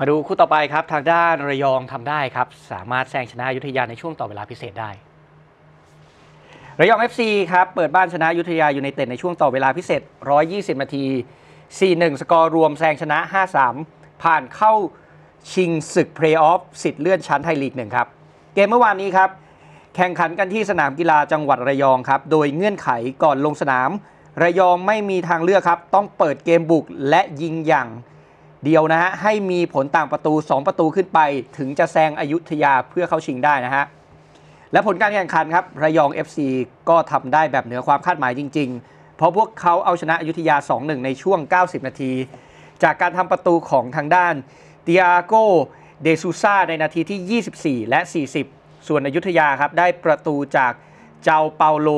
มาดูคู่ต่อไปครับ ทางด้านระยองทำได้ครับ สามารถแซงชนะยุทธยาในช่วงต่อเวลาพิเศษได้ ระยอง FC ครับ เปิดบ้านชนะยุทธยาอยู่ในเต็ดในช่วงต่อเวลาพิเศษ 120 นาที 4-1 สกอร์รวมแซงชนะ 5-3 ผ่านเข้าชิงศึกเพลย์ออฟสิทธิ์เลื่อนชั้นไทยลีกหนึ่งครับ เกมเมื่อวานนี้ครับ แข่งขันกันที่สนามกีฬาจังหวัดระยองครับโดยเงื่อนไขก่อนลงสนาม ระยองไม่มีทางเลือกครับ ต้องเปิดเกมบุกและยิงอย่างเดียวนะฮะ ให้มีผลต่างประตู 2 ประตูขึ้นไป ถึงจะแซงอยุธยาเพื่อเข้าชิงได้นะฮะ และผลการแข่งขันครับ ระยอง FC ก็ทำได้แบบเหนือความคาดหมายจริงๆ เพราะพวกเขาเอาชนะอยุธยา 2-1 ในช่วง 90 นาที จากการทำประตูของทางด้านเตียโกเดซูซาในนาทีที่ 24 และ 40 ส่วนอยุธยาครับได้ประตูจากเจ้าเปาโล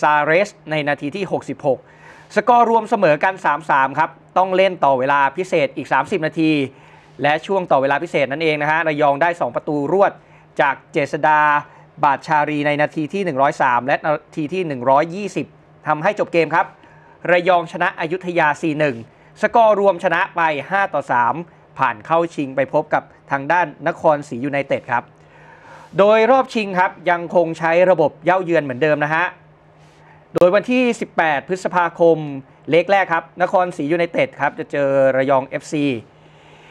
ซาเรสในนาทีที่ 66 สกอร์รวมเสมอกัน 3-3 ครับต้องเล่นต่อเวลาพิเศษอีก 30 นาที และช่วงต่อเวลาพิเศษนั่นเองนะฮะระยองได้ 2 ประตูรวด จากเจษดาบาดชารีในนาทีที่ 103 และนาทีที่ 120 ทำให้จบเกมครับ ระยองชนะอยุธยา 4-1 สกอร์รวมชนะไป5ต่อ3 ผ่านเข้าชิงไปพบกับทางด้านนครศรียูไนเต็ดครับ โดยรอบชิงครับยังคงใช้ระบบเย้าเยือนเหมือนเดิมนะฮะโดยวันที่ 18 พฤษภาคมเลขแรกครับ นครศรียูไนเต็ดครับ จะเจอระยอง FC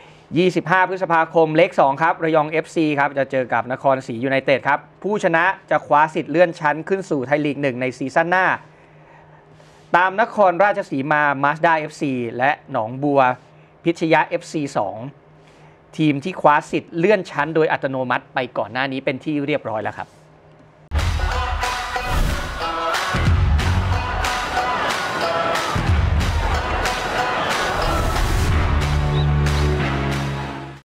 25 พฤษภาคมเลข2ครับ ระยอง FC ครับ จะเจอกับนครศรียูไนเต็ดครับ ผู้ชนะจะคว้าสิทธิ์เลื่อนชั้นขึ้นสู่ไทยลีก 1 ในซีซั่นหน้า ตามนครราชสีมา มาสด้า FC และหนองบัว พิชยะ FC 2 ทีมที่คว้าสิทธิ์เลื่อนชั้นโดยอัตโนมัติไปก่อนหน้านี้เป็นที่เรียบร้อยแล้วครับ